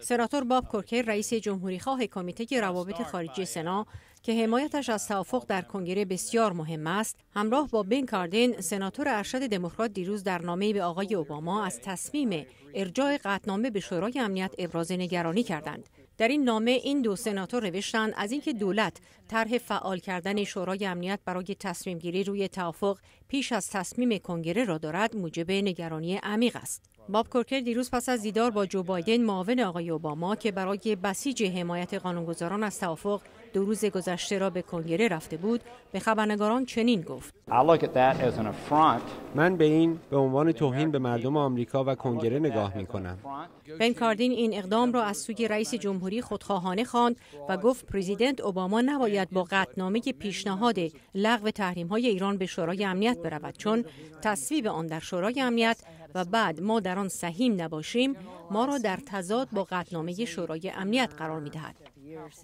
سناتور باب کورکر رئیس جمهوری خواه کمیته روابط خارجی سنا که حمایتش از توافق در کنگره بسیار مهم است همراه با بن کاردن سناتور ارشد دموکرات دیروز در نامه به آقای اوباما از تصمیم ارجاع قطنامه به شورای امنیت ابراز نگرانی کردند در این نامه این دو سناتور نوشتند از اینکه دولت طرح فعال کردن شورای امنیت برای تصمیم گیری روی توافق پیش از تصمیم کنگره را دارد موجب نگرانی عمیق است باب کورکر دیروز پس از دیدار با جو بایدن معاون آقای اوباما که برای بسیج حمایت قانونگذاران از توافق دو روز گذشته را به کنگره رفته بود به خبرنگاران چنین گفت من به این به عنوان توهین به مردم آمریکا و کنگره نگاه می کنم بن کاردین این اقدام را از سوی رئیس جمهوری خودخواهانه خواند و گفت پرزیدنت اوباما نباید با قطنامه پیشنهاد لغو تحریم های ایران به شورای امنیت برود چون تصویب آن در شورای امنیت و بعد ما در آن سهیم نباشیم ما را در تضاد با قطنامه شورای امنیت قرار می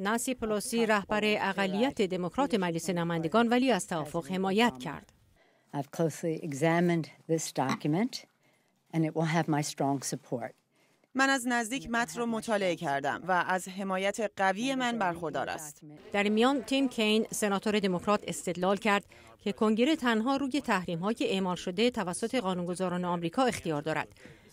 ناسی پلوسی رهبر اقلیت دموکرات مجلس نمایندگان ولی از توافق حمایت کرد. من از نزدیک متن رو مطالعه کردم و از حمایت قوی من برخوردار است. در میان تیم کین سناتور دموکرات استدلال کرد که کنگره تنها روی تحریم های اعمال شده توسط قانونگذاران آمریکا اختیار دارد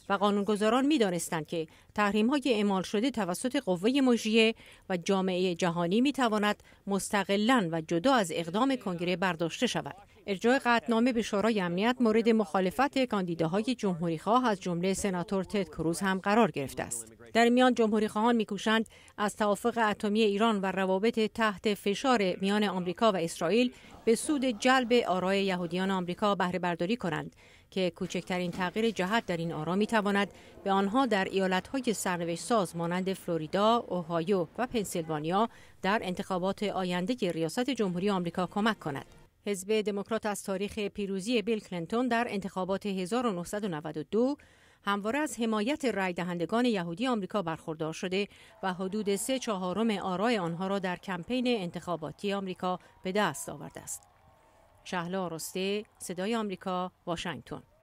و قانونگذاران میدانستند که تحریم های اعمال شده توسط قوه مجریه و جامعه جهانی می تواند مستقلا و جدا از اقدام کنگره برداشته شود. ارجاع قطعنامه به شورای امنیت مورد مخالفت کاندیداهای جمهوری از جمله سناتور تد کروز هم قرار گرفته است. در میان جمهوری خواهان میکوشند از توافق اتمی ایران و روابط تحت فشار میان آمریکا و اسرائیل به سود جلب آرای یهودیان آمریکا بهره برداری کنند که کوچکترین تغییر جهت در این آرا میتواند تواند به آنها در ایالتهای سرنوشت ساز مانند فلوریدا، اوهایو و پنسیلوانیا در انتخابات آینده ریاست جمهوری آمریکا کمک کند. حزب دموکرات از تاریخ پیروزی بیل کلینتون در انتخابات 1992 همواره از حمایت رای دهندگان یهودی آمریکا برخوردار شده و حدود سه چهارم آرای آنها را در کمپین انتخاباتی آمریکا به دست آورده است. شهلا رسته صدای آمریکا واشنگتن